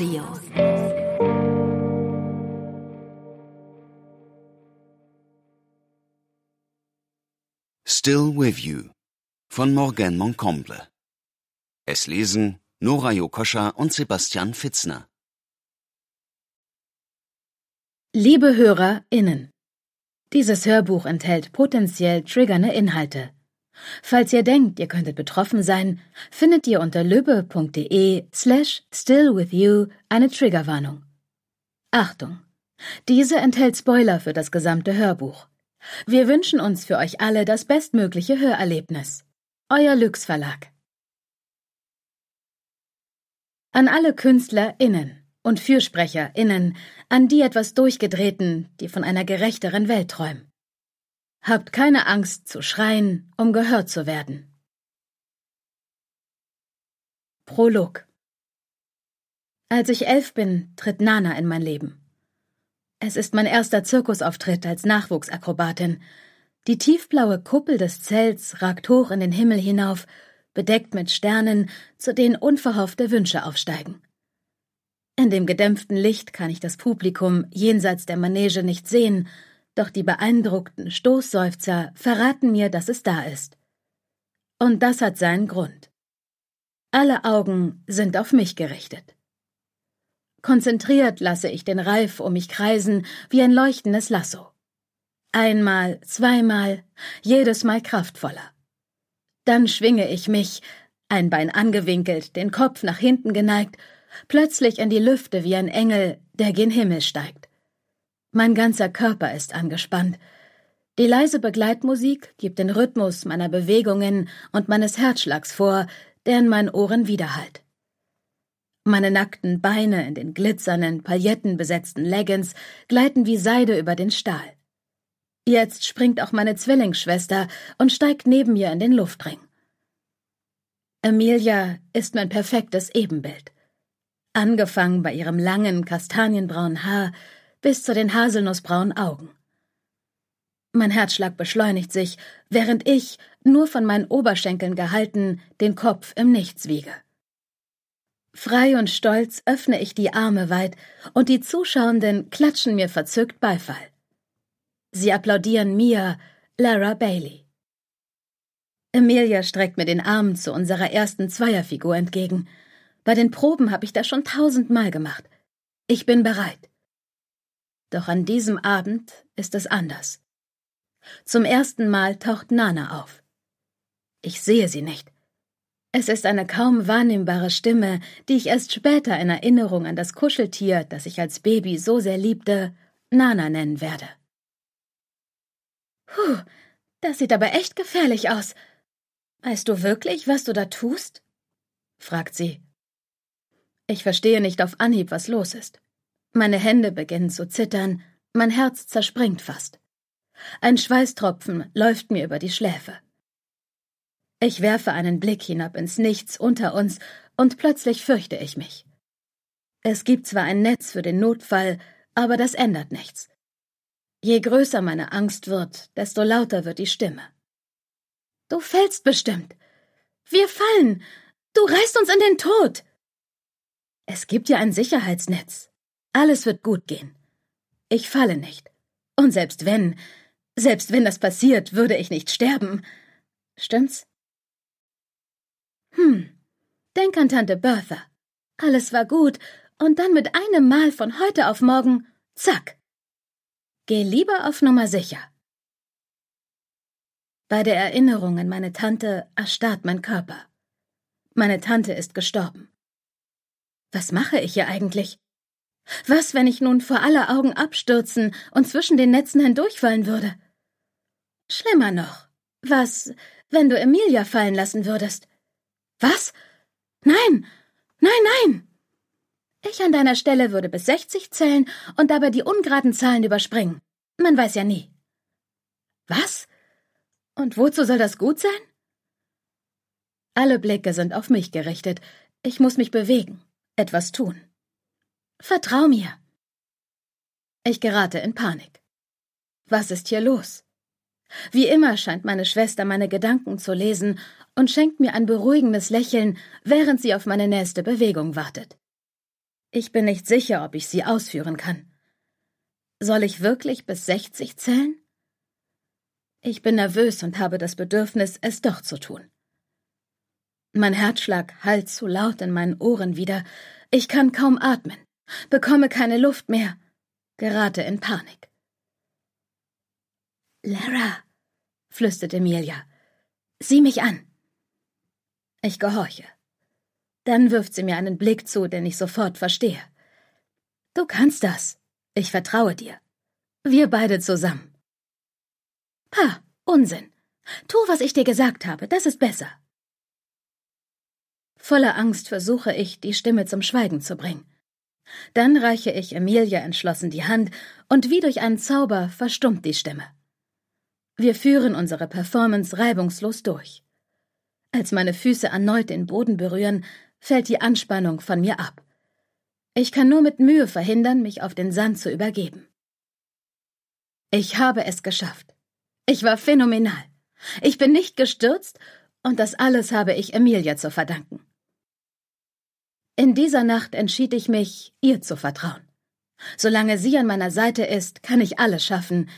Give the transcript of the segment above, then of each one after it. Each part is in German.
Audio. Still With You von Morgan Moncomble. Es lesen Nora Jokoscha und Sebastian Fitzner. Liebe HörerInnen, dieses Hörbuch enthält potenziell triggernde Inhalte. Falls ihr denkt, ihr könntet betroffen sein, findet ihr unter lübbe.de slash stillwithyou eine Triggerwarnung. Achtung! Diese enthält Spoiler für das gesamte Hörbuch. Wir wünschen uns für euch alle das bestmögliche Hörerlebnis. Euer Lüx Verlag. An alle KünstlerInnen und FürsprecherInnen, an die etwas Durchgedrehten, die von einer gerechteren Welt träumen. Habt keine Angst zu schreien, um gehört zu werden. Prolog Als ich elf bin, tritt Nana in mein Leben. Es ist mein erster Zirkusauftritt als Nachwuchsakrobatin. Die tiefblaue Kuppel des Zelts ragt hoch in den Himmel hinauf, bedeckt mit Sternen, zu denen unverhoffte Wünsche aufsteigen. In dem gedämpften Licht kann ich das Publikum jenseits der Manege nicht sehen, doch die beeindruckten Stoßseufzer verraten mir, dass es da ist. Und das hat seinen Grund. Alle Augen sind auf mich gerichtet. Konzentriert lasse ich den Reif um mich kreisen wie ein leuchtendes Lasso. Einmal, zweimal, jedes Mal kraftvoller. Dann schwinge ich mich, ein Bein angewinkelt, den Kopf nach hinten geneigt, plötzlich in die Lüfte wie ein Engel, der gen Himmel steigt. Mein ganzer Körper ist angespannt. Die leise Begleitmusik gibt den Rhythmus meiner Bewegungen und meines Herzschlags vor, der in meinen Ohren widerhallt. Meine nackten Beine in den glitzernden, paillettenbesetzten Leggings gleiten wie Seide über den Stahl. Jetzt springt auch meine Zwillingsschwester und steigt neben mir in den Luftring. Emilia ist mein perfektes Ebenbild. Angefangen bei ihrem langen, kastanienbraunen Haar bis zu den haselnussbraunen Augen. Mein Herzschlag beschleunigt sich, während ich, nur von meinen Oberschenkeln gehalten, den Kopf im Nichts wiege. Frei und stolz öffne ich die Arme weit, und die Zuschauenden klatschen mir verzückt Beifall. Sie applaudieren mir, Lara Bailey. Emilia streckt mir den Arm zu unserer ersten Zweierfigur entgegen. Bei den Proben habe ich das schon tausendmal gemacht. Ich bin bereit. Doch an diesem Abend ist es anders. Zum ersten Mal taucht Nana auf. Ich sehe sie nicht. Es ist eine kaum wahrnehmbare Stimme, die ich erst später in Erinnerung an das Kuscheltier, das ich als Baby so sehr liebte, Nana nennen werde. Puh, das sieht aber echt gefährlich aus. Weißt du wirklich, was du da tust? fragt sie. Ich verstehe nicht auf Anhieb, was los ist. Meine Hände beginnen zu zittern, mein Herz zerspringt fast. Ein Schweißtropfen läuft mir über die Schläfe. Ich werfe einen Blick hinab ins Nichts unter uns und plötzlich fürchte ich mich. Es gibt zwar ein Netz für den Notfall, aber das ändert nichts. Je größer meine Angst wird, desto lauter wird die Stimme. Du fällst bestimmt. Wir fallen. Du reißt uns in den Tod. Es gibt ja ein Sicherheitsnetz. Alles wird gut gehen. Ich falle nicht. Und selbst wenn, selbst wenn das passiert, würde ich nicht sterben. Stimmt's? Hm. Denk an Tante Bertha. Alles war gut, und dann mit einem Mal von heute auf morgen, zack. Geh lieber auf Nummer sicher. Bei der Erinnerung an meine Tante erstarrt mein Körper. Meine Tante ist gestorben. Was mache ich hier eigentlich? Was, wenn ich nun vor aller Augen abstürzen und zwischen den Netzen hindurchfallen würde? Schlimmer noch, was, wenn du Emilia fallen lassen würdest? Was? Nein, nein, nein! Ich an deiner Stelle würde bis 60 zählen und dabei die ungeraden Zahlen überspringen. Man weiß ja nie. Was? Und wozu soll das gut sein? Alle Blicke sind auf mich gerichtet. Ich muss mich bewegen, etwas tun. Vertrau mir. Ich gerate in Panik. Was ist hier los? Wie immer scheint meine Schwester meine Gedanken zu lesen und schenkt mir ein beruhigendes Lächeln, während sie auf meine nächste Bewegung wartet. Ich bin nicht sicher, ob ich sie ausführen kann. Soll ich wirklich bis 60 zählen? Ich bin nervös und habe das Bedürfnis, es doch zu tun. Mein Herzschlag hallt zu laut in meinen Ohren wieder. Ich kann kaum atmen bekomme keine Luft mehr, gerate in Panik. Lara, flüstert Emilia, sieh mich an. Ich gehorche. Dann wirft sie mir einen Blick zu, den ich sofort verstehe. Du kannst das. Ich vertraue dir. Wir beide zusammen. Pah, Unsinn. Tu, was ich dir gesagt habe, das ist besser. Voller Angst versuche ich, die Stimme zum Schweigen zu bringen. Dann reiche ich Emilia entschlossen die Hand, und wie durch einen Zauber verstummt die Stimme. Wir führen unsere Performance reibungslos durch. Als meine Füße erneut den Boden berühren, fällt die Anspannung von mir ab. Ich kann nur mit Mühe verhindern, mich auf den Sand zu übergeben. Ich habe es geschafft. Ich war phänomenal. Ich bin nicht gestürzt, und das alles habe ich Emilia zu verdanken. In dieser Nacht entschied ich mich, ihr zu vertrauen. Solange sie an meiner Seite ist, kann ich alles schaffen,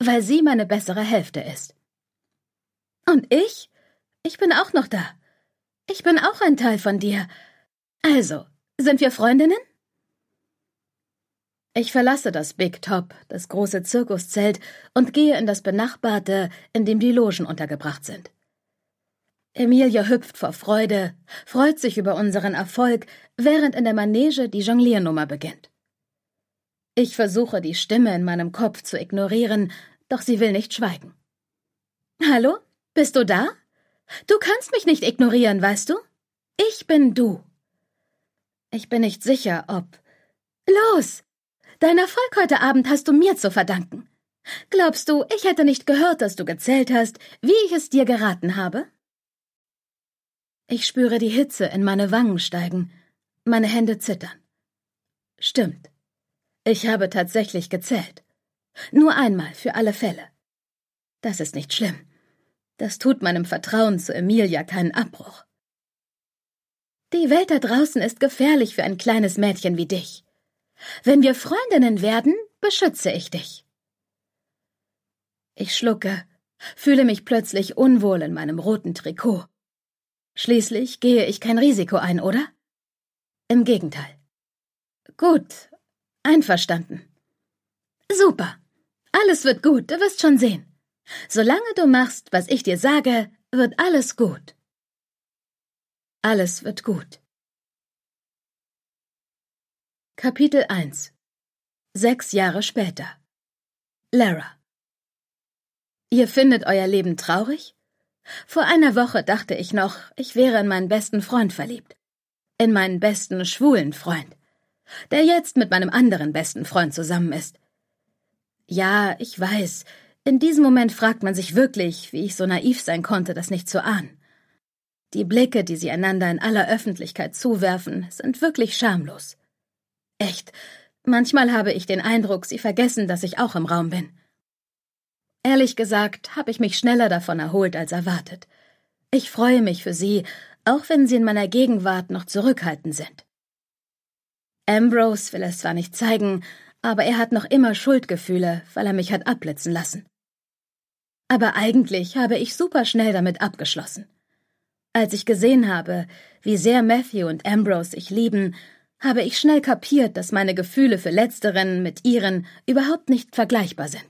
weil sie meine bessere Hälfte ist. Und ich? Ich bin auch noch da. Ich bin auch ein Teil von dir. Also, sind wir Freundinnen? Ich verlasse das Big Top, das große Zirkuszelt, und gehe in das benachbarte, in dem die Logen untergebracht sind. Emilia hüpft vor Freude, freut sich über unseren Erfolg, während in der Manege die Jongliernummer beginnt. Ich versuche, die Stimme in meinem Kopf zu ignorieren, doch sie will nicht schweigen. Hallo? Bist du da? Du kannst mich nicht ignorieren, weißt du? Ich bin du. Ich bin nicht sicher, ob. Los! Dein Erfolg heute Abend hast du mir zu verdanken. Glaubst du, ich hätte nicht gehört, dass du gezählt hast, wie ich es dir geraten habe? Ich spüre die Hitze in meine Wangen steigen, meine Hände zittern. Stimmt. Ich habe tatsächlich gezählt. Nur einmal für alle Fälle. Das ist nicht schlimm. Das tut meinem Vertrauen zu Emilia keinen Abbruch. Die Welt da draußen ist gefährlich für ein kleines Mädchen wie dich. Wenn wir Freundinnen werden, beschütze ich dich. Ich schlucke, fühle mich plötzlich unwohl in meinem roten Trikot. Schließlich gehe ich kein Risiko ein, oder? Im Gegenteil. Gut, einverstanden. Super. Alles wird gut, du wirst schon sehen. Solange du machst, was ich dir sage, wird alles gut. Alles wird gut. Kapitel 1 Sechs Jahre später. Lara. Ihr findet euer Leben traurig? Vor einer Woche dachte ich noch, ich wäre in meinen besten Freund verliebt. In meinen besten schwulen Freund. Der jetzt mit meinem anderen besten Freund zusammen ist. Ja, ich weiß. In diesem Moment fragt man sich wirklich, wie ich so naiv sein konnte, das nicht zu ahnen. Die Blicke, die sie einander in aller Öffentlichkeit zuwerfen, sind wirklich schamlos. Echt. Manchmal habe ich den Eindruck, sie vergessen, dass ich auch im Raum bin. Ehrlich gesagt, habe ich mich schneller davon erholt als erwartet. Ich freue mich für Sie, auch wenn Sie in meiner Gegenwart noch zurückhaltend sind. Ambrose will es zwar nicht zeigen, aber er hat noch immer Schuldgefühle, weil er mich hat abblitzen lassen. Aber eigentlich habe ich superschnell damit abgeschlossen. Als ich gesehen habe, wie sehr Matthew und Ambrose sich lieben, habe ich schnell kapiert, dass meine Gefühle für Letzteren mit ihren überhaupt nicht vergleichbar sind.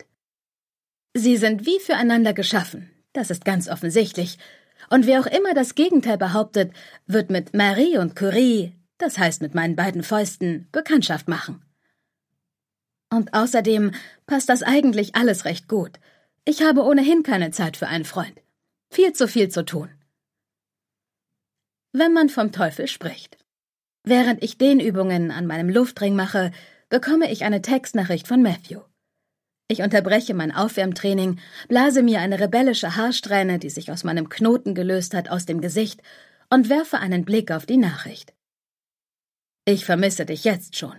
Sie sind wie füreinander geschaffen, das ist ganz offensichtlich. Und wer auch immer das Gegenteil behauptet, wird mit Marie und Curie, das heißt mit meinen beiden Fäusten, Bekanntschaft machen. Und außerdem passt das eigentlich alles recht gut. Ich habe ohnehin keine Zeit für einen Freund. Viel zu viel zu tun. Wenn man vom Teufel spricht. Während ich Dehnübungen an meinem Luftring mache, bekomme ich eine Textnachricht von Matthew. Ich unterbreche mein Aufwärmtraining, blase mir eine rebellische Haarsträhne, die sich aus meinem Knoten gelöst hat, aus dem Gesicht und werfe einen Blick auf die Nachricht. Ich vermisse dich jetzt schon.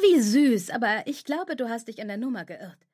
Wie süß, aber ich glaube, du hast dich in der Nummer geirrt.